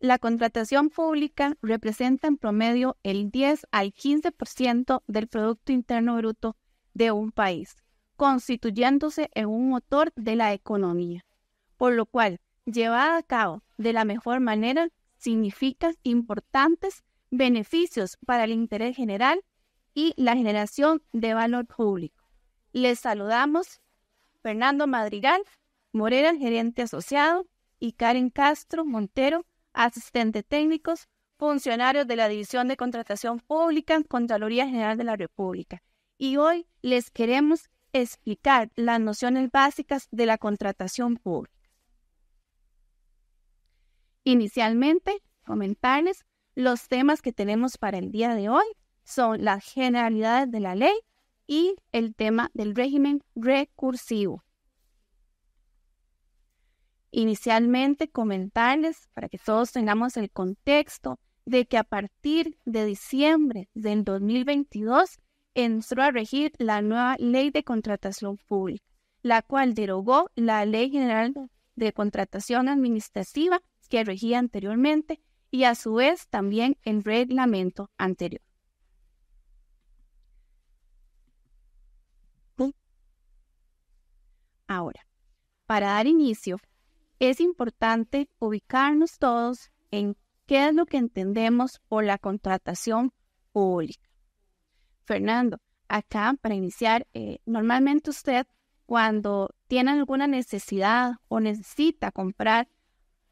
La contratación pública representa en promedio el 10 al 15% del Producto Interno Bruto de un país, constituyéndose en un motor de la economía, por lo cual, llevada a cabo de la mejor manera, significa importantes beneficios para el interés general y la generación de valor público. Les saludamos Fernando Madrigal, Morera, gerente asociado, y Karen Castro Montero, asistentes técnicos, funcionarios de la División de Contratación Pública, Contraloría General de la República. Y hoy les queremos explicar las nociones básicas de la contratación pública. Inicialmente, comentarles los temas que tenemos para el día de hoy son las generalidades de la ley y el tema del régimen recursivo. Inicialmente comentarles para que todos tengamos el contexto de que a partir de diciembre del 2022 entró a regir la nueva ley de contratación pública, la cual derogó la ley general de contratación administrativa que regía anteriormente y a su vez también el reglamento anterior. Ahora, para dar inicio es importante ubicarnos todos en qué es lo que entendemos por la contratación pública. Fernando, acá para iniciar, eh, normalmente usted cuando tiene alguna necesidad o necesita comprar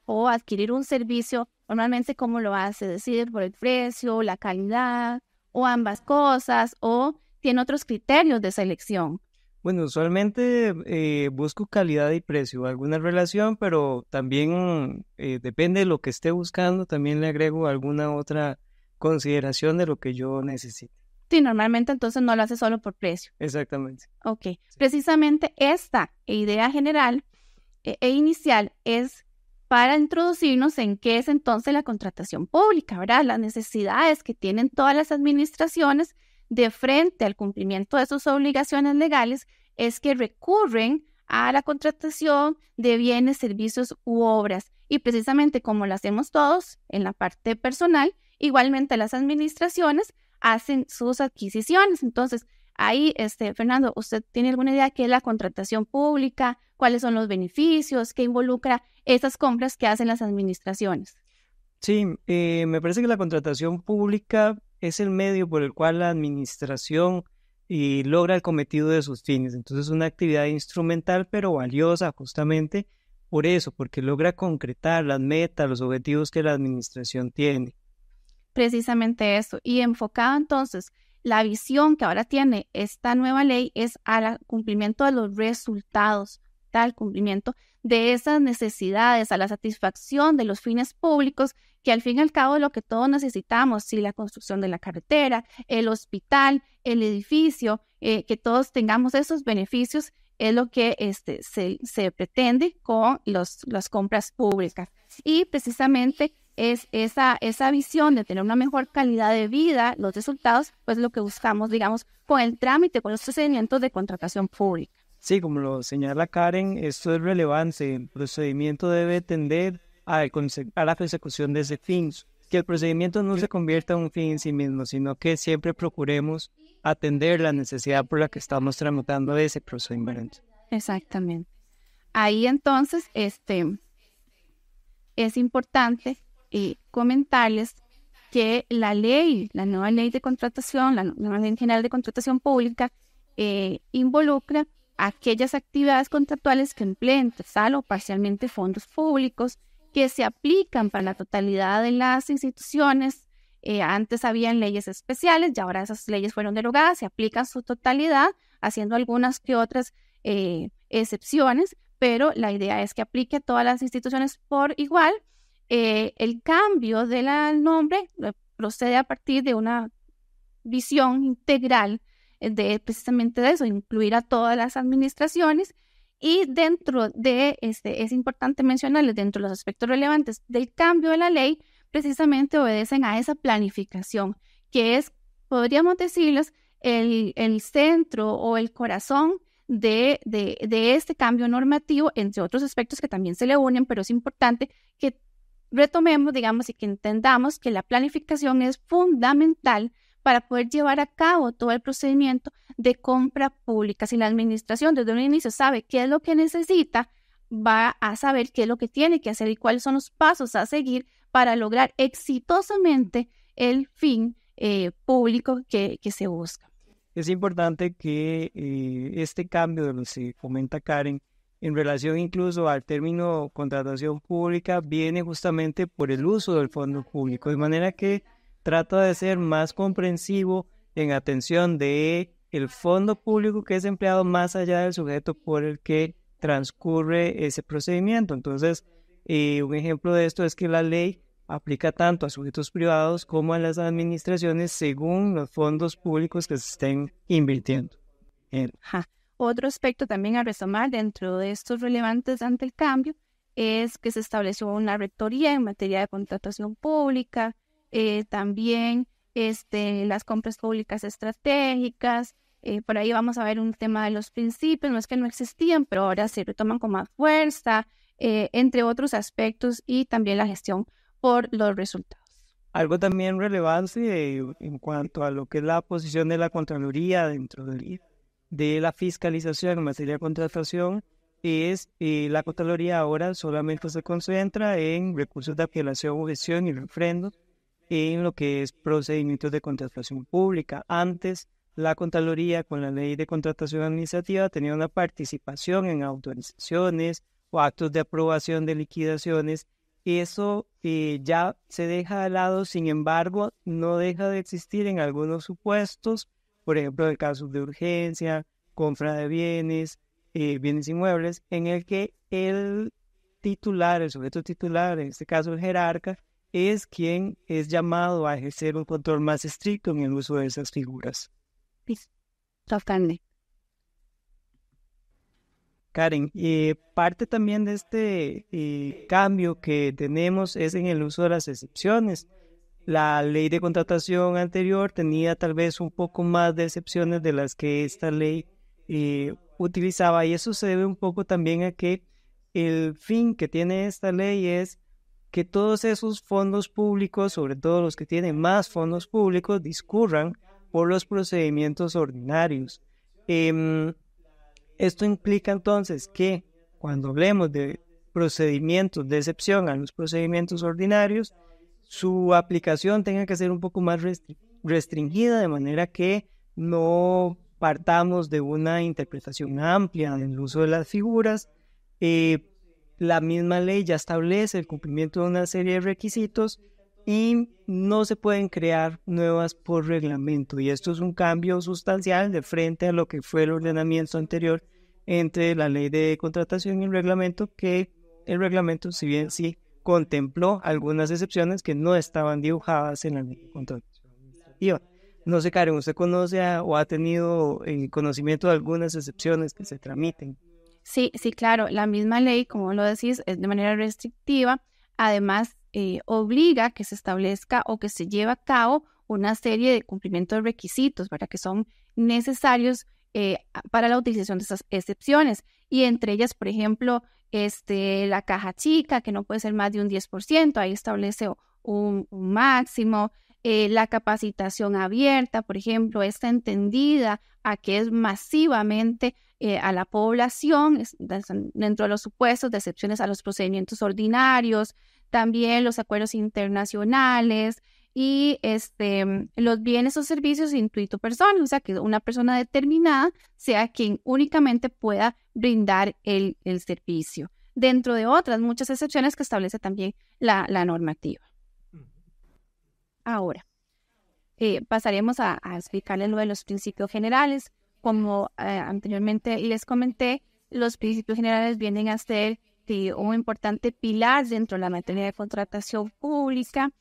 o adquirir un servicio, normalmente cómo lo hace, decide por el precio, la calidad o ambas cosas o tiene otros criterios de selección. Bueno, usualmente eh, busco calidad y precio, alguna relación, pero también eh, depende de lo que esté buscando, también le agrego alguna otra consideración de lo que yo necesite. Sí, normalmente entonces no lo hace solo por precio. Exactamente. Ok, precisamente esta idea general e, e inicial es para introducirnos en qué es entonces la contratación pública, ¿verdad? Las necesidades que tienen todas las administraciones de frente al cumplimiento de sus obligaciones legales es que recurren a la contratación de bienes, servicios u obras. Y precisamente como lo hacemos todos en la parte personal, igualmente las administraciones hacen sus adquisiciones. Entonces, ahí, este, Fernando, ¿usted tiene alguna idea de qué es la contratación pública? ¿Cuáles son los beneficios? ¿Qué involucra esas compras que hacen las administraciones? Sí, eh, me parece que la contratación pública es el medio por el cual la administración eh, logra el cometido de sus fines. Entonces, es una actividad instrumental, pero valiosa justamente por eso, porque logra concretar las metas, los objetivos que la administración tiene. Precisamente eso. Y enfocado entonces, la visión que ahora tiene esta nueva ley es al cumplimiento de los resultados, tal cumplimiento de esas necesidades, a la satisfacción de los fines públicos, que al fin y al cabo lo que todos necesitamos, si la construcción de la carretera, el hospital, el edificio, eh, que todos tengamos esos beneficios, es lo que este, se, se pretende con los, las compras públicas. Y precisamente es esa, esa visión de tener una mejor calidad de vida, los resultados, pues lo que buscamos, digamos, con el trámite, con los procedimientos de contratación pública. Sí, como lo señala Karen, esto es relevante. El procedimiento debe tender a, la persecución de ese fin. Que el procedimiento no se convierta en un fin en sí mismo, sino que siempre procuremos atender la necesidad por la que estamos tramitando ese procedimiento. Exactamente. Ahí entonces, este, es importante eh, comentarles que la ley, la nueva ley de contratación, la nueva ley general de contratación pública, eh, involucra aquellas actividades contractuales que empleen total o parcialmente fondos públicos que se aplican para la totalidad de las instituciones. Eh, antes habían leyes especiales y ahora esas leyes fueron derogadas, se aplican su totalidad, haciendo algunas que otras eh, excepciones, pero la idea es que aplique a todas las instituciones por igual. Eh, el cambio del nombre procede a partir de una visión integral eh, de precisamente de eso, incluir a todas las administraciones. Y dentro de, este, es importante mencionarles, dentro de los aspectos relevantes del cambio de la ley, precisamente obedecen a esa planificación, que es, podríamos decirles, el, centro o el corazón de, este cambio normativo, entre otros aspectos que también se le unen, pero es importante que retomemos, digamos, y que entendamos que la planificación es fundamental para poder llevar a cabo todo el procedimiento de compra pública. Si la administración desde un inicio sabe qué es lo que necesita, va a saber qué es lo que tiene que hacer y cuáles son los pasos a seguir para lograr exitosamente el fin eh, público que, se busca. Es importante que eh, este cambio de lo que comenta Karen, en relación incluso al término contratación pública, viene justamente por el uso del fondo público, de manera que trata de ser más comprensivo en atención de el fondo público que es empleado más allá del sujeto por el que transcurre ese procedimiento. Entonces, eh, un ejemplo de esto es que la ley aplica tanto a sujetos privados como a las administraciones según los fondos públicos que se estén invirtiendo. Otro aspecto también a resumir dentro de estos relevantes ante el cambio es que se estableció una rectoría en materia de contratación pública, eh, también este, las compras públicas estratégicas, eh, por ahí vamos a ver un tema de los principios, no es que no existían, pero ahora se retoman con más fuerza, eh, entre otros aspectos, y también la gestión por los resultados. Algo también relevante en cuanto a lo que es la posición de la Contraloría dentro de, la fiscalización en materia de contratación es que la Contraloría ahora solamente se concentra en recursos de apelación, objeción y refrendos en lo que es procedimientos de contratación pública. Antes, la Contraloría, con la ley de contratación administrativa, tenía una participación en autorizaciones o actos de aprobación de liquidaciones. Eso eh, ya se deja de lado, sin embargo, no deja de existir en algunos supuestos, por ejemplo, en casos de urgencia, compra de bienes, eh, bienes inmuebles, en el que el titular, el sujeto titular, en este caso el jerarca, es quien es llamado a ejercer un control más estricto en el uso de esas figuras. Karen, eh, parte también de este eh, cambio que tenemos es en el uso de las excepciones. La ley de contratación anterior tenía tal vez un poco más de excepciones de las que esta ley eh, utilizaba y eso se debe un poco también a que el fin que tiene esta ley es que todos esos fondos públicos, sobre todo los que tienen más fondos públicos, discurran por los procedimientos ordinarios. Em, esto implica entonces que cuando hablemos de procedimientos de excepción a los procedimientos ordinarios, su aplicación tenga que ser un poco más restringida, de manera que no partamos de una interpretación amplia del uso de las figuras, eh, la misma ley ya establece el cumplimiento de una serie de requisitos y no se pueden crear nuevas por reglamento. Y esto es un cambio sustancial de frente a lo que fue el ordenamiento anterior entre la ley de contratación y el reglamento, que el reglamento, si bien sí contempló algunas excepciones que no estaban dibujadas en la ley de contratación No sé, Karen, ¿usted conoce o ha tenido conocimiento de algunas excepciones que se tramiten? Sí, sí, claro. La misma ley, como lo decís, es de manera restrictiva. Además, eh, obliga que se establezca o que se lleve a cabo una serie de cumplimientos de requisitos, ¿verdad? Que son necesarios eh, para la utilización de esas excepciones. Y entre ellas, por ejemplo, este, la caja chica, que no puede ser más de un 10%, ahí establece un, máximo. Eh, la capacitación abierta, por ejemplo, está entendida a que es masivamente eh, a la población dentro de los supuestos de excepciones a los procedimientos ordinarios, también los acuerdos internacionales y este, mm, los bienes o servicios intuito persona, o sea, que una persona determinada sea quien únicamente pueda brindar el, servicio, dentro de otras muchas excepciones que establece también la, normativa. Ahora, eh, pasaremos a, a explicarles lo de los principios generales como eh, anteriormente les comenté, los principios generales vienen a ser un importante pilar dentro de la materia de contratación pública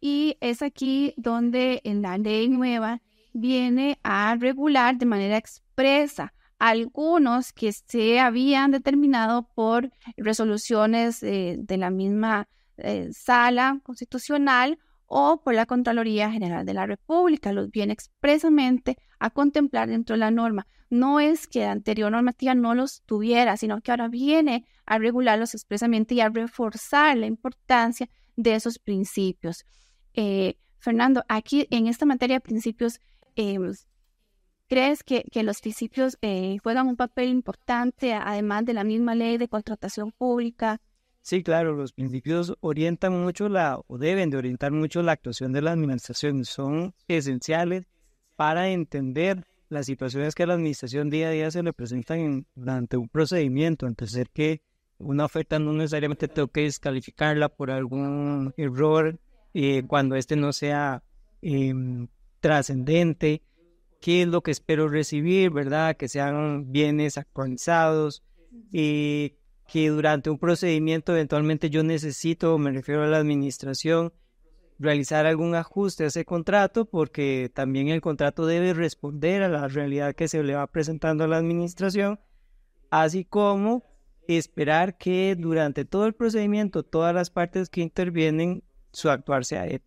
y es aquí donde en la ley nueva viene a regular de manera expresa algunos que se habían determinado por resoluciones eh, de la misma eh, sala constitucional o por la Contraloría General de la República, los viene expresamente a contemplar dentro de la norma. No es que la anterior normativa no los tuviera, sino que ahora viene a regularlos expresamente y a reforzar la importancia de esos principios. Eh, Fernando, aquí en esta materia de principios, em, ¿crees que, que, los principios eh, juegan un papel importante, además de la misma ley de contratación pública? Sí, claro, los principios orientan mucho la, o deben de orientar mucho la actuación de la administración. Son esenciales para entender las situaciones que la administración día a día se le presentan durante un procedimiento, entender que una oferta no necesariamente tengo que descalificarla por algún error eh, cuando este no sea em, trascendente, qué es lo que espero recibir, ¿verdad? Que sean bienes actualizados, que durante un procedimiento eventualmente yo necesito, me refiero a la administración, realizar algún ajuste a ese contrato porque también el contrato debe responder a la realidad que se le va presentando a la administración, así como esperar que durante todo el procedimiento todas las partes que intervienen su actuar sea ético.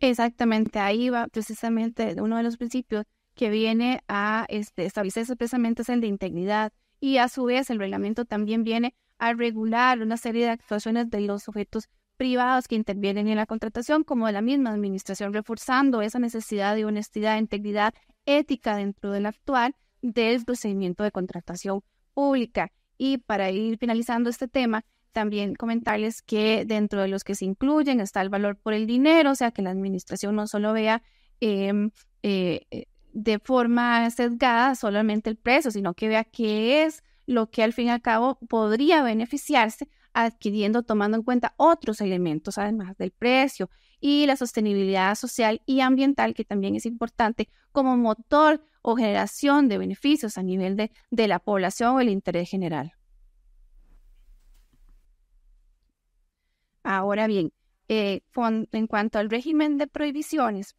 Exactamente, ahí va precisamente uno de los principios que viene a este, establecer precisamente es el de integridad y a su vez el reglamento también viene a regular una serie de actuaciones de los sujetos privados que intervienen en la contratación, como de la misma administración, reforzando esa necesidad de honestidad, integridad ética dentro del actual del procedimiento de contratación pública. Y para ir finalizando este tema, también comentarles que dentro de los que se incluyen está el valor por el dinero, o sea, que la administración no solo vea em, eh, eh, de forma sesgada solamente el precio, sino que vea qué es lo que al fin y al cabo podría beneficiarse adquiriendo, tomando en cuenta otros elementos además del precio y la sostenibilidad social y ambiental, que también es importante como motor o generación de beneficios a nivel de, la población o el interés general. Ahora bien, eh, en cuanto al régimen de prohibiciones,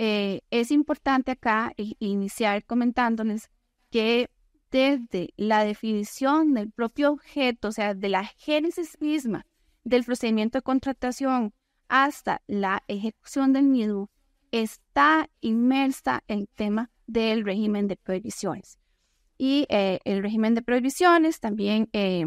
eh, es importante acá iniciar comentándoles que desde la definición del propio objeto, o sea, de la génesis misma del procedimiento de contratación hasta la ejecución del mismo, está inmersa el tema del régimen de prohibiciones. Y eh, el régimen de prohibiciones también eh,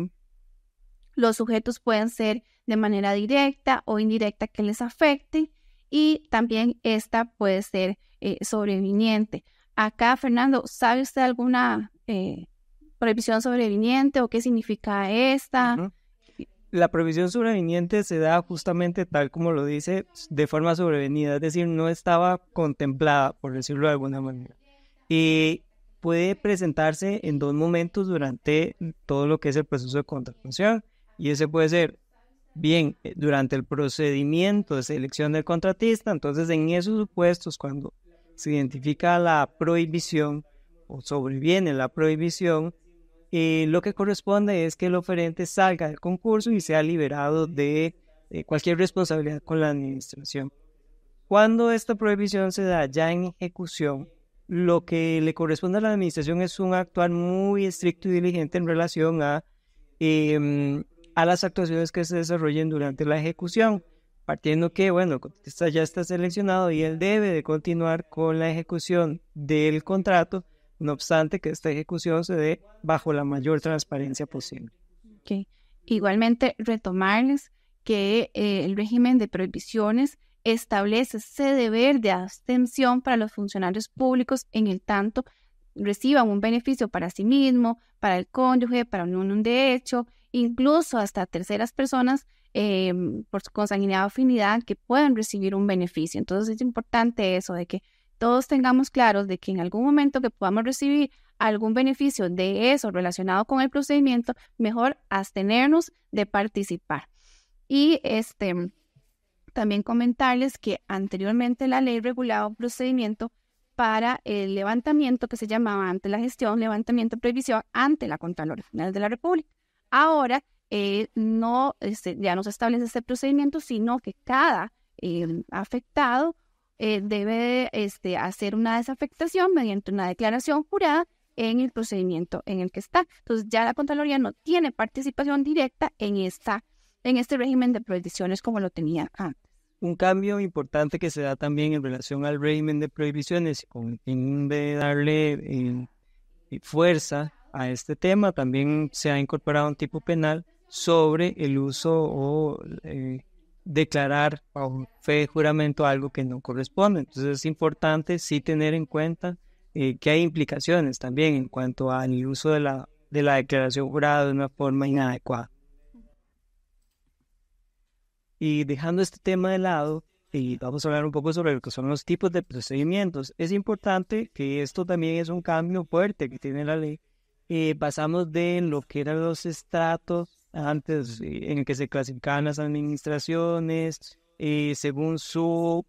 los sujetos pueden ser de manera directa o indirecta que les afecte y también esta puede ser eh, sobreviniente. Acá, Fernando, ¿sabe usted alguna eh, prohibición sobreviniente o qué significa esta? La prohibición sobreviniente se da justamente tal como lo dice, de forma sobrevenida, es decir, no estaba contemplada, por decirlo de alguna manera. Y puede presentarse en dos momentos durante todo lo que es el proceso de contratación. Y ese puede ser bien eh, durante el procedimiento de selección del contratista. Entonces, en esos supuestos, cuando se identifica la prohibición o sobreviene la prohibición, eh, lo que corresponde es que el oferente salga del concurso y sea liberado de, cualquier responsabilidad con la administración. Cuando esta prohibición se da ya en ejecución, lo que le corresponde a la administración es un actuar muy estricto y diligente en relación a em, a las actuaciones que se desarrollen durante la ejecución, partiendo que, bueno, está, ya está seleccionado y él debe de continuar con la ejecución del contrato, no obstante que esta ejecución se dé bajo la mayor transparencia posible. Igualmente, retomarles que eh, el régimen de prohibiciones establece ese deber de abstención para los funcionarios públicos en el tanto reciban un beneficio para sí mismo, para el cónyuge, para un, un derecho, incluso hasta terceras personas eh, por su consanguinidad afinidad que puedan recibir un beneficio. Entonces es importante eso, de que todos tengamos claros de que en algún momento que podamos recibir algún beneficio de eso relacionado con el procedimiento, mejor abstenernos de participar. Y este, también comentarles que anteriormente la ley regulaba un procedimiento para el levantamiento que se llamaba ante la gestión, levantamiento previsión ante la Contralor General de la República. Ahora eh, no, este, ya no se establece este procedimiento, sino que cada eh, afectado eh, debe este, hacer una desafectación mediante una declaración jurada en el procedimiento en el que está. Entonces ya la Contraloría no tiene participación directa en, esta, en este régimen de prohibiciones como lo tenía antes. Un cambio importante que se da también en relación al régimen de prohibiciones, con vez de darle fuerza a este tema. También se ha incorporado un tipo penal sobre el uso o eh, declarar bajo fe de juramento algo que no corresponde. Entonces es importante sí tener en cuenta eh, que hay implicaciones también en cuanto al uso de la, de la declaración jurada de una forma inadecuada. Y dejando este tema de lado, y vamos a hablar un poco sobre lo que son los tipos de procedimientos. Es importante que esto también es un cambio fuerte que tiene la ley eh, pasamos de lo que eran los estratos antes eh, en el que se clasificaban las administraciones eh, según su,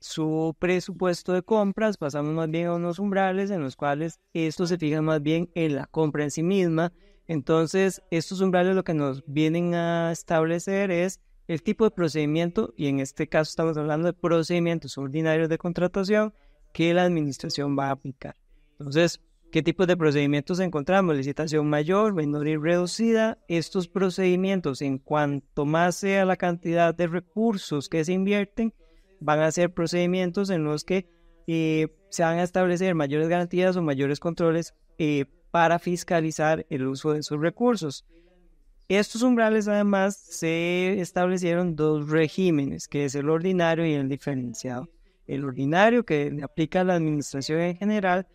su presupuesto de compras, pasamos más bien a unos umbrales en los cuales esto se fija más bien en la compra en sí misma. Entonces, estos umbrales lo que nos vienen a establecer es el tipo de procedimiento, y en este caso estamos hablando de procedimientos ordinarios de contratación que la administración va a aplicar. Entonces, ¿Qué tipos de procedimientos encontramos? Licitación mayor, menor y reducida. Estos procedimientos, en cuanto más sea la cantidad de recursos que se invierten, van a ser procedimientos en los que eh, se van a establecer mayores garantías o mayores controles eh, para fiscalizar el uso de sus recursos. Estos umbrales además se establecieron dos regímenes, que es el ordinario y el diferenciado. El ordinario que aplica a la administración en general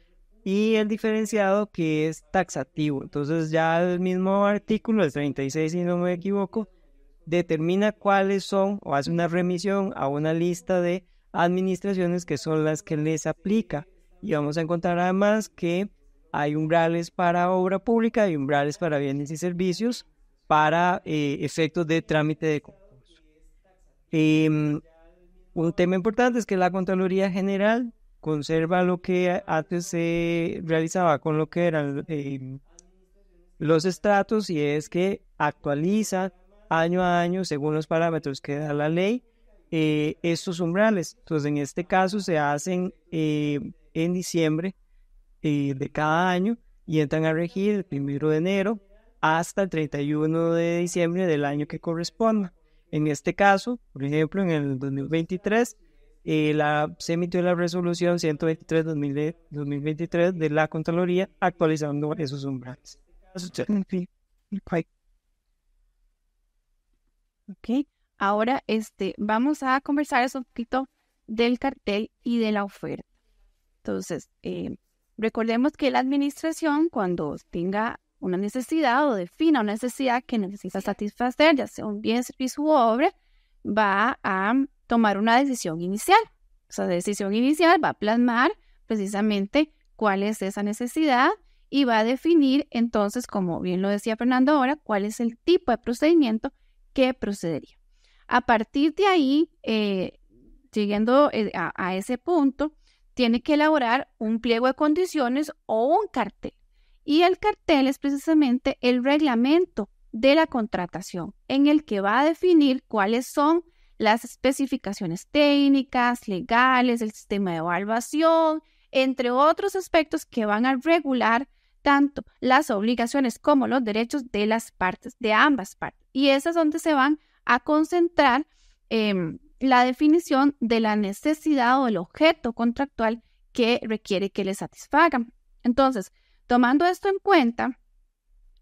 y el diferenciado que es taxativo. Entonces ya el mismo artículo, el 36 si no me equivoco, determina cuáles son o hace una remisión a una lista de administraciones que son las que les aplica. Y vamos a encontrar además que hay umbrales para obra pública y umbrales para bienes y servicios para eh, efectos de trámite de concurso. Em, un tema importante es que la Contraloría General conserva lo que antes se realizaba con lo que eran eh, los estratos y es que actualiza año a año según los parámetros que da la ley eh, estos umbrales. Entonces, en este caso se hacen eh, en diciembre de cada año y entran a regir el primero de enero hasta el 31 de diciembre del año que corresponda. En este caso, por ejemplo, en el 2023 eh, se emitió la resolución 123-2023 de la Contraloría actualizando esos umbrales. Ok, ahora este, vamos a conversar un poquito del cartel y de la oferta. Entonces, eh, recordemos que la administración cuando tenga una necesidad o defina una necesidad que necesita satisfacer, ya sea un bien, servicio u obra, va a tomar una decisión inicial. Esa decisión inicial va a plasmar precisamente cuál es esa necesidad y va a definir entonces, como bien lo decía Fernando ahora, cuál es el tipo de procedimiento que procedería. A partir de ahí, eh, siguiendo eh, a, a ese punto, tiene que elaborar un pliego de condiciones o un cartel. Y el cartel es precisamente el reglamento de la contratación en el que va a definir cuáles son las especificaciones técnicas, legales, el sistema de evaluación, entre otros aspectos que van a regular tanto las obligaciones como los derechos de las partes, de ambas partes. Y es donde se van a concentrar em, la definición de la necesidad o el objeto contractual que requiere que le satisfagan. Entonces, tomando esto en cuenta,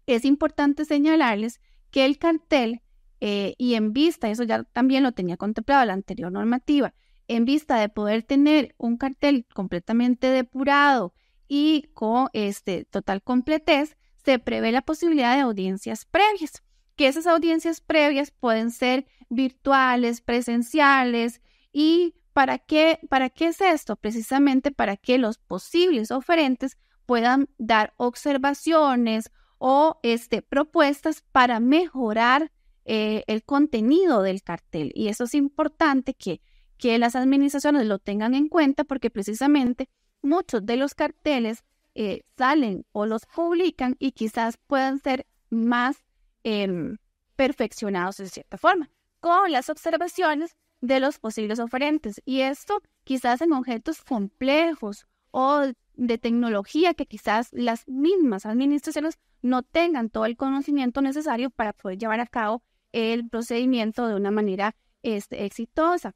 es importante señalarles que el cartel eh, y en vista, eso ya también lo tenía contemplado la anterior normativa, en vista de poder tener un cartel completamente depurado y con este, total completez, se prevé la posibilidad de audiencias previas, que esas audiencias previas pueden ser virtuales, presenciales y ¿Para qué, ¿Para qué es esto? Precisamente para que los posibles oferentes puedan dar observaciones o este, propuestas para mejorar eh, el contenido del cartel. Y eso es importante que, que las administraciones lo tengan en cuenta porque precisamente muchos de los carteles eh, salen o los publican y quizás puedan ser más em, perfeccionados de cierta forma, con las observaciones de los posibles oferentes. Y esto quizás en objetos complejos o de tecnología que quizás las mismas administraciones no tengan todo el conocimiento necesario para poder llevar a cabo el procedimiento de una manera este, exitosa.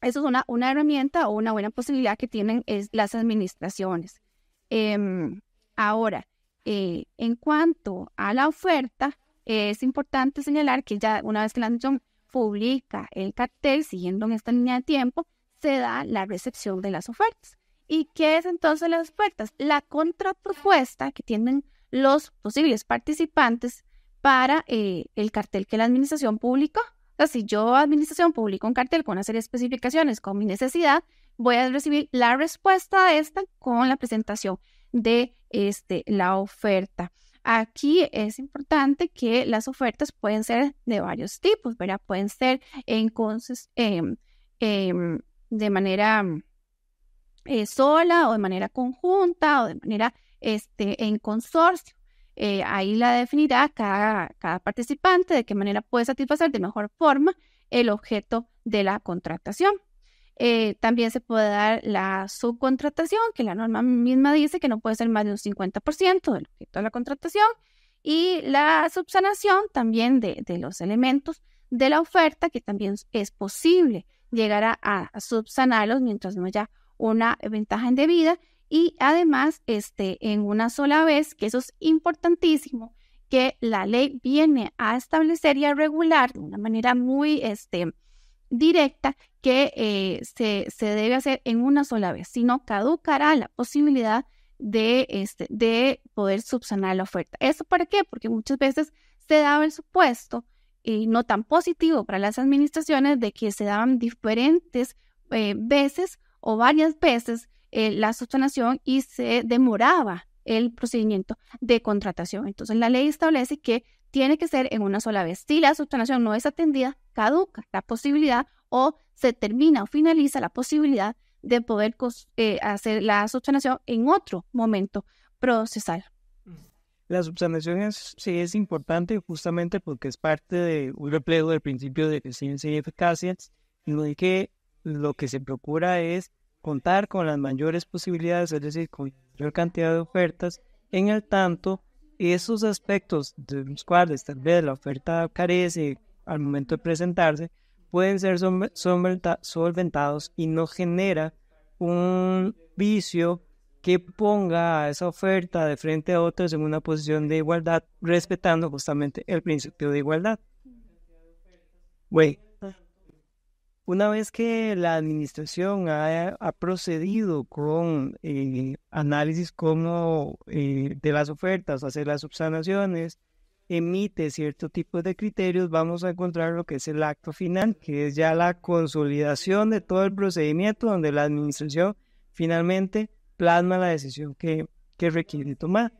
Eso es una, herramienta o una buena posibilidad que tienen es las administraciones. Em, ahora, eh, en cuanto a la oferta, es importante señalar que ya una vez que la Nación publica el cartel, siguiendo en esta línea de tiempo, se da la recepción de las ofertas. ¿Y qué es entonces las ofertas? La contrapropuesta que tienen los posibles participantes para eh, el cartel que la administración publicó. O sea, si yo, administración, publico un cartel con una serie de especificaciones, con mi necesidad, voy a recibir la respuesta a esta con la presentación de este, la oferta. Aquí es importante que las ofertas pueden ser de varios tipos, ¿verdad? Pueden ser em, em, de manera eh, sola o de manera conjunta o de manera este, en consorcio, eh, ahí la definirá cada, participante de qué manera puede satisfacer de mejor forma el objeto de la contratación. Eh, también se puede dar la subcontratación, que la norma misma dice que no puede ser más de un 50% del objeto de la contratación, y la subsanación también de, los elementos de la oferta, que también es posible llegar a, a subsanarlos mientras no haya una ventaja indebida y además este, en una sola vez, que eso es importantísimo, que la ley viene a establecer y a regular de una manera muy este, directa que eh, se, debe hacer en una sola vez, sino no caducará la posibilidad de, este, de poder subsanar la oferta. ¿Eso para qué? Porque muchas veces se daba el supuesto y no tan positivo para las administraciones de que se daban diferentes eh, veces o varias veces eh, la sustanación y se demoraba el procedimiento de contratación. Entonces, la ley establece que tiene que ser en una sola vez. Si la sustanación no es atendida, caduca la posibilidad o se termina o finaliza la posibilidad de poder eh, hacer la sustanación en otro momento procesal. La subsanación es, sí es importante justamente porque es parte de un del principio de eficiencia y eficacia, en el que lo que se procura es contar con las mayores posibilidades, es decir, con mayor cantidad de ofertas, en el tanto, esos aspectos de los cuales tal vez la oferta carece al momento de presentarse, pueden ser solventados y no genera un vicio que ponga a esa oferta de frente a otras en una posición de igualdad, respetando justamente el principio de igualdad. Bueno. Una vez que la administración ha, procedido con eh, análisis como eh, de las ofertas, hacer las subsanaciones, emite cierto tipo de criterios, vamos a encontrar lo que es el acto final, que es ya la consolidación de todo el procedimiento donde la administración finalmente plasma la decisión que requiere tomar.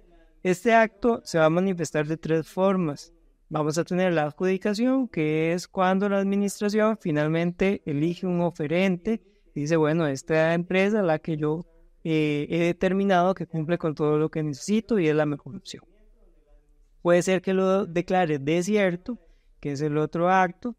Este acto se va a manifestar de tres formas vamos a tener la adjudicación, que es cuando la administración finalmente elige un oferente y dice, bueno, esta empresa la que yo eh, he determinado que cumple con todo lo que necesito y es la mejor opción. Puede ser que lo declare desierto, que es el otro acto,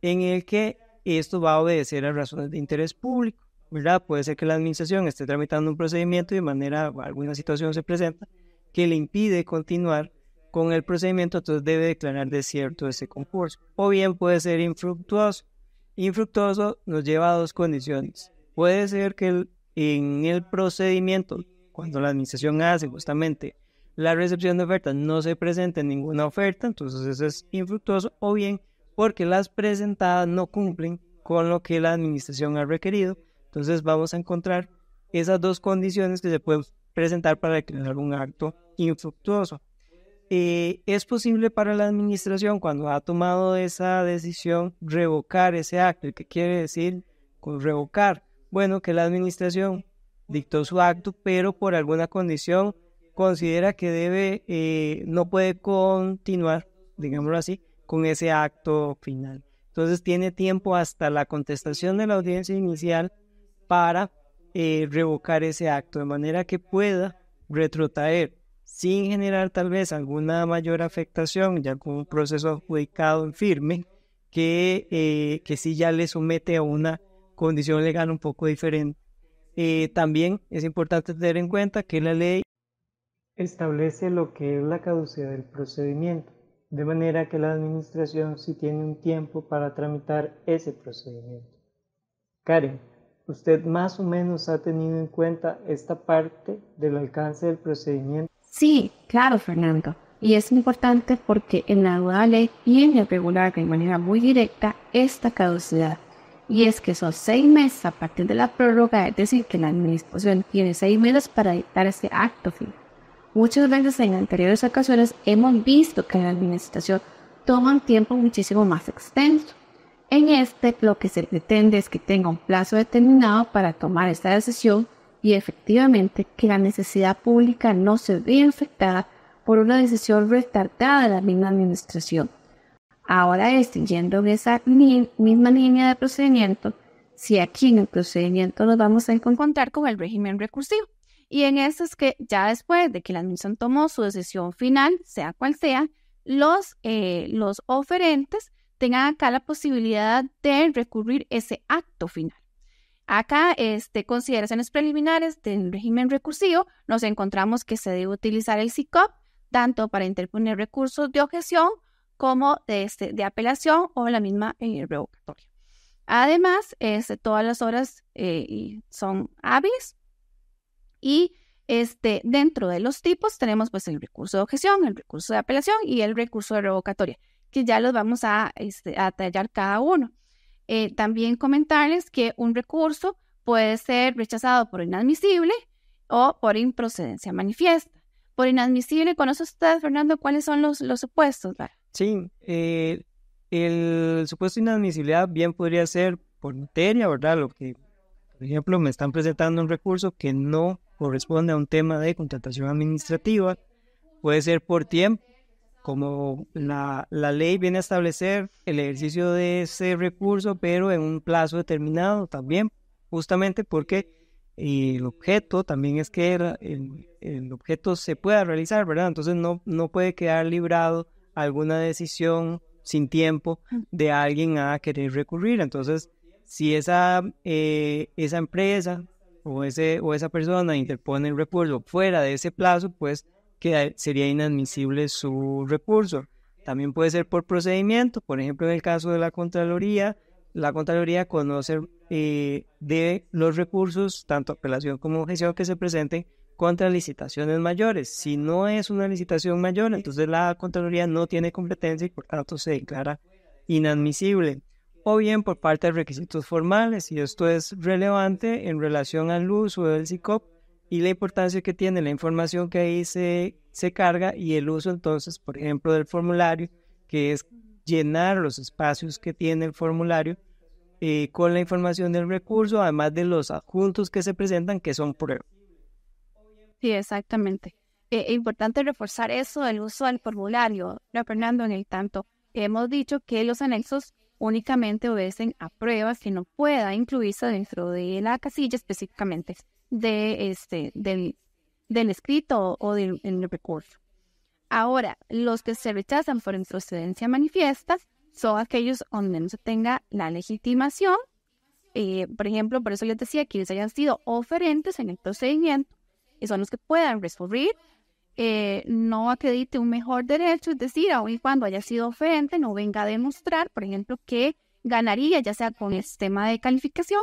en el que esto va a obedecer a razones de interés público, ¿verdad? Puede ser que la administración esté tramitando un procedimiento y de manera, alguna situación se presenta que le impide continuar con el procedimiento, entonces debe declarar desierto ese concurso. O bien puede ser infructuoso. Infructuoso nos lleva a dos condiciones. Puede ser que en el procedimiento, cuando la administración hace justamente la recepción de ofertas, no se presente ninguna oferta, entonces eso es infructuoso. O bien porque las presentadas no cumplen con lo que la administración ha requerido. Entonces vamos a encontrar esas dos condiciones que se pueden presentar para declarar un acto infructuoso. Eh, es posible para la administración, cuando ha tomado esa decisión, revocar ese acto. qué quiere decir con revocar? Bueno, que la administración dictó su acto, pero por alguna condición considera que debe, eh, no puede continuar, digámoslo así, con ese acto final. Entonces tiene tiempo hasta la contestación de la audiencia inicial para eh, revocar ese acto, de manera que pueda retrotraer sin generar tal vez alguna mayor afectación, ya con un proceso adjudicado en firme, que, eh, que sí ya le somete a una condición legal un poco diferente. Eh, también es importante tener en cuenta que la ley establece lo que es la caducidad del procedimiento, de manera que la administración sí tiene un tiempo para tramitar ese procedimiento. Karen, ¿usted más o menos ha tenido en cuenta esta parte del alcance del procedimiento? Sí, claro, Fernando. Y es importante porque en la nueva ley viene a regular de manera muy directa esta caducidad. Y es que son seis meses a partir de la prórroga, es decir, que la administración tiene seis meses para dictar ese acto final. Muchas veces en anteriores ocasiones hemos visto que la administración toma un tiempo muchísimo más extenso. En este, lo que se pretende es que tenga un plazo determinado para tomar esta decisión y efectivamente que la necesidad pública no se ve afectada por una decisión retardada de la misma administración. Ahora, extinguiendo este, esa misma línea de procedimiento, si aquí en el procedimiento nos vamos a encontrar con el régimen recursivo. Y en eso es que ya después de que la administración tomó su decisión final, sea cual sea, los, eh, los oferentes tengan acá la posibilidad de recurrir ese acto final. Acá, este, consideraciones preliminares del régimen recursivo, nos encontramos que se debe utilizar el SICOP tanto para interponer recursos de objeción como de, este, apelación o la misma eh, revocatoria. Además, este, todas las horas eh, son hábiles y este, dentro de los tipos tenemos pues el recurso de objeción, el recurso de apelación y el recurso de revocatoria, que ya los vamos a, este, a tallar cada uno. Eh, también comentarles que un recurso puede ser rechazado por inadmisible o por improcedencia manifiesta. Por inadmisible, ¿conoce usted, Fernando, cuáles son los, los supuestos? Sí, eh, el supuesto de inadmisibilidad bien podría ser por materia, ¿verdad? Lo que, por ejemplo, me están presentando un recurso que no corresponde a un tema de contratación administrativa, puede ser por tiempo, como la, ley viene a establecer el ejercicio de ese recurso, pero en un plazo determinado también, justamente porque el objeto también es que el, el objeto se pueda realizar, ¿verdad? Entonces no, no puede quedar librado alguna decisión sin tiempo de alguien a querer recurrir. Entonces, si esa, eh, esa empresa o, ese, o esa persona interpone el recurso fuera de ese plazo, pues que sería inadmisible su recurso. También puede ser por procedimiento, por ejemplo, en el caso de la Contraloría, la Contraloría conoce eh, de los recursos, tanto apelación como objeción, que se presenten contra licitaciones mayores. Si no es una licitación mayor, entonces la Contraloría no tiene competencia y por tanto se declara inadmisible. O bien por parte de requisitos formales, y esto es relevante en relación al uso del CICOP, y la importancia que tiene la información que ahí se, carga y el uso entonces, por ejemplo, del formulario, que es llenar los espacios que tiene el formulario eh, con la información del recurso, además de los adjuntos que se presentan, que son pruebas. Sí, exactamente. Es e importante reforzar eso, el uso del formulario. Fernando, en el tanto, hemos dicho que los anexos únicamente obedecen a pruebas que no pueda incluirse dentro de la casilla específicamente de este, del, escrito o del recurso. Ahora, los que se rechazan por improcedencia manifiesta son aquellos donde no se tenga la legitimación. Eh, por ejemplo, por eso les decía que ellos hayan sido oferentes en el procedimiento y son los que puedan resolver, eh, no acredite un mejor derecho, es decir, aun cuando haya sido oferente, no venga a demostrar, por ejemplo, que ganaría ya sea con el sistema de calificación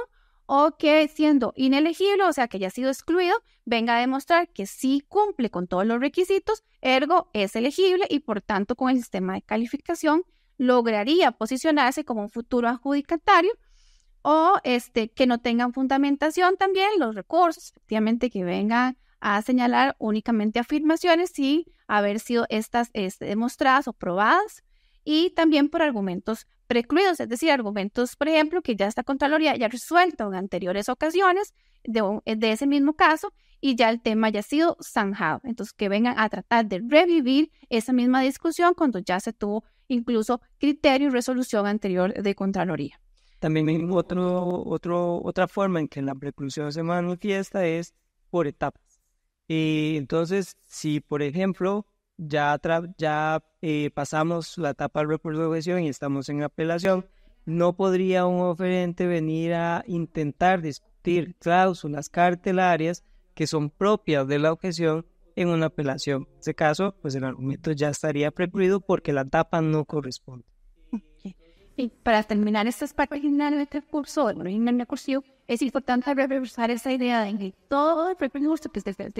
o que siendo inelegible, o sea que haya sido excluido, venga a demostrar que sí cumple con todos los requisitos, ergo es elegible y por tanto con el sistema de calificación lograría posicionarse como un futuro adjudicatario o este, que no tengan fundamentación también los recursos, efectivamente que vengan a señalar únicamente afirmaciones sin haber sido estas este, demostradas o probadas y también por argumentos precluidos, es decir, argumentos, por ejemplo, que ya esta Contraloría ya resuelto en anteriores ocasiones de, eh, de ese mismo caso y ya el tema haya sido zanjado. Entonces, que vengan a tratar de revivir esa misma discusión cuando ya se tuvo incluso criterio y resolución anterior de Contraloría. También hay otro, otro, otra forma en que la preclusión se manifiesta es por etapas. Y entonces, si por ejemplo ya, ya eh, pasamos la etapa del recurso de objeción y estamos en apelación, no podría un oferente venir a intentar discutir cláusulas cartelarias que son propias de la objeción en una apelación. En ese caso, pues el argumento ya estaría precluido porque la etapa no corresponde. Y para terminar esta parte originales de este curso, es importante revisar esa idea de que todo el recurso que se debe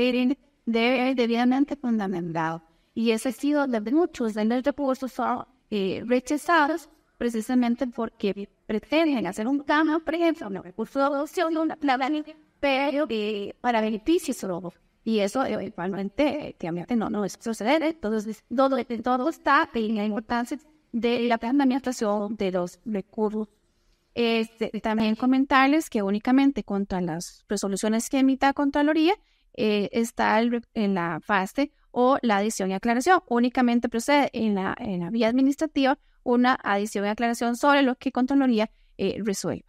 ser debidamente fundamentado. Y ese ha sido de muchos de los recursos son eh, rechazados precisamente porque pretenden hacer un cambio, por ejemplo, un recurso de adopción, una plana, pero eh, para beneficios solo. Y eso eh, igualmente, no, no es suceder. Entonces, todo, todo está en la importancia de la plan de administración de los recursos. Este, también comentarles que únicamente contra las resoluciones que emita Contraloría está en la fase o la adición y aclaración. Únicamente procede en la, vía administrativa una adición y aclaración sobre lo que Contraloría eh, resuelva.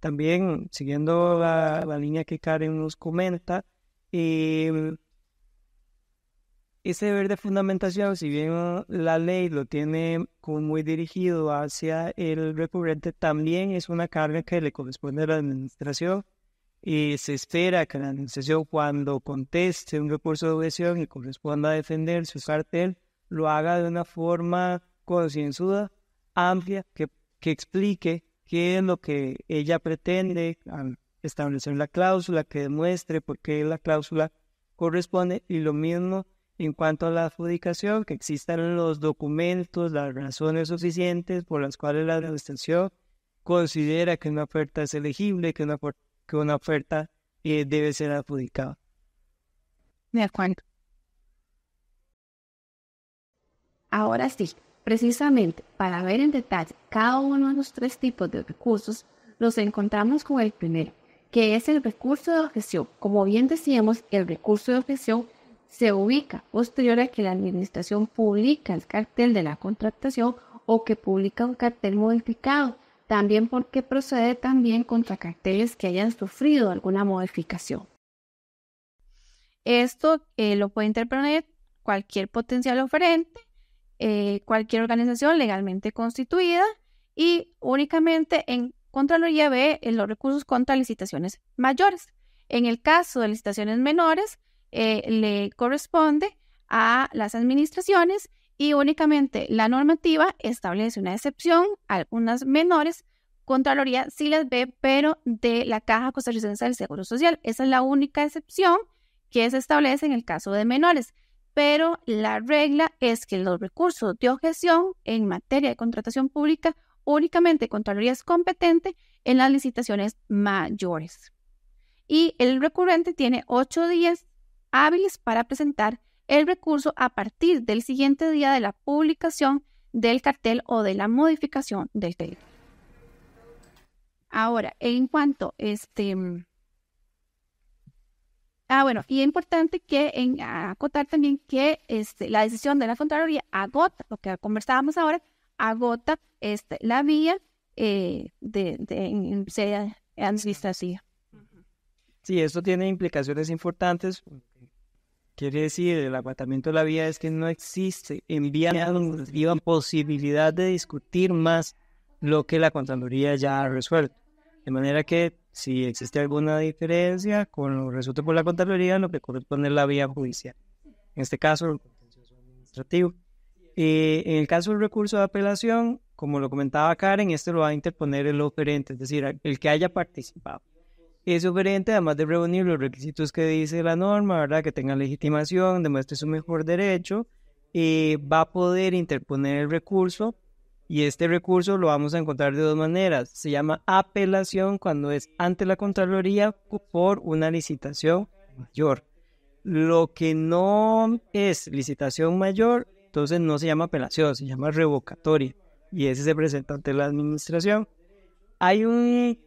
También, siguiendo la, línea que Karen nos comenta, em, ese deber de fundamentación, si bien la ley lo tiene como muy dirigido hacia el recurrente, también es una carga que le corresponde a la administración y se espera que la administración cuando conteste un recurso de objeción y corresponda a defender su cartel, lo haga de una forma concienzuda, amplia, que, que explique qué es lo que ella pretende al establecer la cláusula, que demuestre por qué la cláusula corresponde y lo mismo en cuanto a la adjudicación, que existan los documentos, las razones suficientes por las cuales la administración considera que una oferta es elegible, que una oferta que una oferta eh, debe ser adjudicada. De acuerdo. Ahora sí, precisamente para ver en detalle cada uno de los tres tipos de recursos, los encontramos con el primero, que es el recurso de objeción. Como bien decíamos, el recurso de objeción se ubica posterior a que la administración publica el cartel de la contratación o que publica un cartel modificado también porque procede también contra carteles que hayan sufrido alguna modificación. Esto eh, lo puede interpretar cualquier potencial oferente, eh, cualquier organización legalmente constituida y únicamente en Contraloría B en los recursos contra licitaciones mayores. En el caso de licitaciones menores, eh, le corresponde a las administraciones y únicamente la normativa establece una excepción, algunas menores, Contraloría sí las ve, pero de la Caja Costarricense del Seguro Social. Esa es la única excepción que se establece en el caso de menores. Pero la regla es que los recursos de objeción en materia de contratación pública únicamente Contraloría es competente en las licitaciones mayores. Y el recurrente tiene ocho días hábiles para presentar el recurso a partir del siguiente día de la publicación del cartel o de la modificación del texto. Ahora, en cuanto este Ah, bueno, y es importante que acotar también que este, la decisión de la Contraloría agota, lo que conversábamos ahora, agota este, la vía eh, de, de, Sí, esto tiene implicaciones importantes. Quiere decir, el aguantamiento de la vía es que no existe en vía administrativa posibilidad de discutir más lo que la Contraloría ya ha resuelto. De manera que si existe alguna diferencia con lo resuelto por la Contraloría, lo que corresponde la vía judicial. En este caso, el contencioso administrativo. Eh, en el caso del recurso de apelación, como lo comentaba Karen, este lo va a interponer el oferente, es decir, el que haya participado es además de reunir los requisitos que dice la norma, ¿verdad? que tenga legitimación, demuestre su mejor derecho, va a poder interponer el recurso y este recurso lo vamos a encontrar de dos maneras. Se llama apelación cuando es ante la Contraloría por una licitación mayor. Lo que no es licitación mayor, entonces no se llama apelación, se llama revocatoria y ese se presenta ante la Administración. Hay un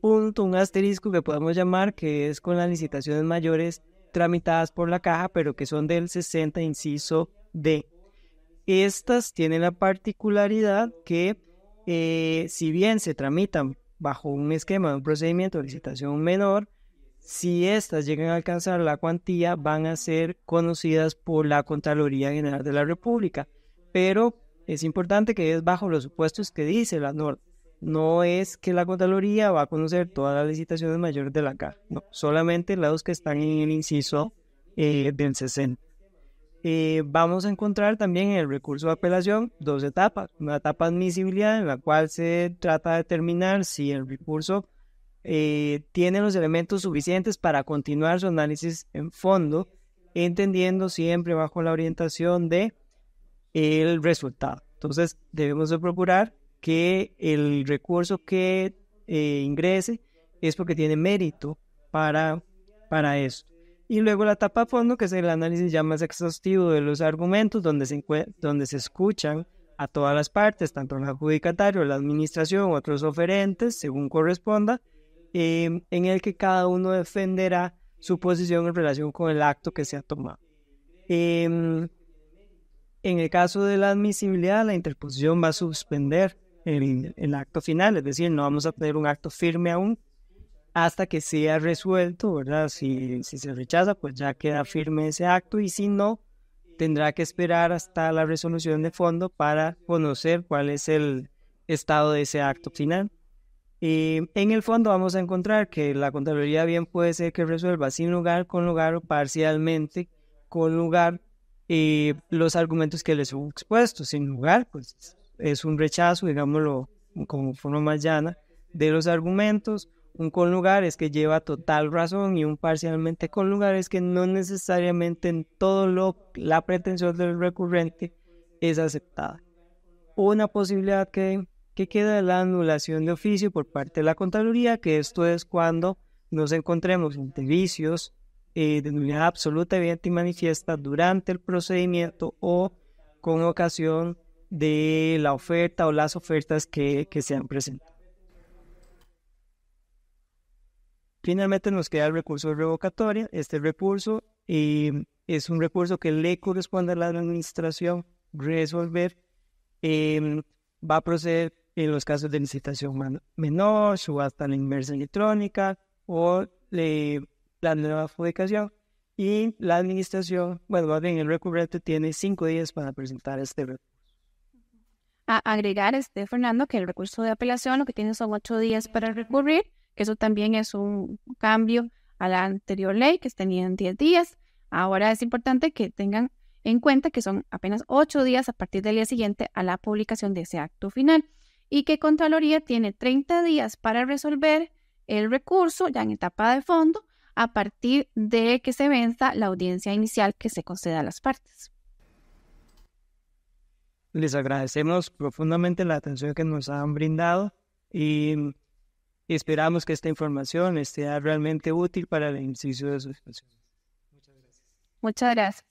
punto, un asterisco que podemos llamar, que es con las licitaciones mayores tramitadas por la caja, pero que son del 60, inciso D. Estas tienen la particularidad que, eh, si bien se tramitan bajo un esquema, un procedimiento de licitación menor, si estas llegan a alcanzar la cuantía, van a ser conocidas por la Contraloría General de la República. Pero es importante que es bajo los supuestos que dice la norma no es que la Contraloría va a conocer todas las licitaciones mayores de la CA, no, solamente las que están en el inciso eh, del 60. Eh, vamos a encontrar también en el recurso de apelación dos etapas. Una etapa de admisibilidad en la cual se trata de determinar si el recurso eh, tiene los elementos suficientes para continuar su análisis en fondo, entendiendo siempre bajo la orientación de el resultado. Entonces debemos de procurar que el recurso que eh, ingrese es porque tiene mérito para, para esto. Y luego la etapa a fondo, que es el análisis ya más exhaustivo de los argumentos, donde se, donde se escuchan a todas las partes, tanto el adjudicatario, la administración, otros oferentes, según corresponda, em, en el que cada uno defenderá su posición en relación con el acto que se ha tomado. Em, en el caso de la admisibilidad, la interposición va a suspender el, el acto final, es decir, no vamos a tener un acto firme aún hasta que sea resuelto, ¿verdad? Si, si se rechaza, pues ya queda firme ese acto y si no, tendrá que esperar hasta la resolución de fondo para conocer cuál es el estado de ese acto final. Y en el fondo vamos a encontrar que la contabilidad bien puede ser que resuelva sin lugar, con lugar o parcialmente con lugar eh, los argumentos que les hubo expuesto. Sin lugar, pues es un rechazo, digámoslo como forma más llana, de los argumentos. Un conlugar es que lleva total razón y un parcialmente conlugar es que no necesariamente en todo lo la pretensión del recurrente es aceptada. Una posibilidad que, que queda es la anulación de oficio por parte de la contaduría que esto es cuando nos encontremos ante vicios eh, de nulidad absoluta, evidente y manifiesta durante el procedimiento o con ocasión de la oferta o las ofertas que, se han presentado. Finalmente nos queda el recurso de revocatoria. Este recurso eh, es un recurso que le corresponde a la administración resolver. Em, va a proceder en los casos de licitación menor, o hasta la inmersión electrónica o la nueva adjudicación. Y la administración, bueno, más bien el recurrente tiene cinco días para presentar este recurso a agregar, este, Fernando, que el recurso de apelación lo que tiene son ocho días para recurrir, que eso también es un cambio a la anterior ley, que tenían 10 días. Ahora es importante que tengan en cuenta que son apenas ocho días a partir del día siguiente a la publicación de ese acto final y que Contraloría tiene 30 días para resolver el recurso ya en etapa de fondo a partir de que se venza la audiencia inicial que se conceda a las partes. Les agradecemos profundamente la atención que nos han brindado y mm, esperamos que esta información sea realmente útil para el ejercicio de sus situación. Muchas gracias.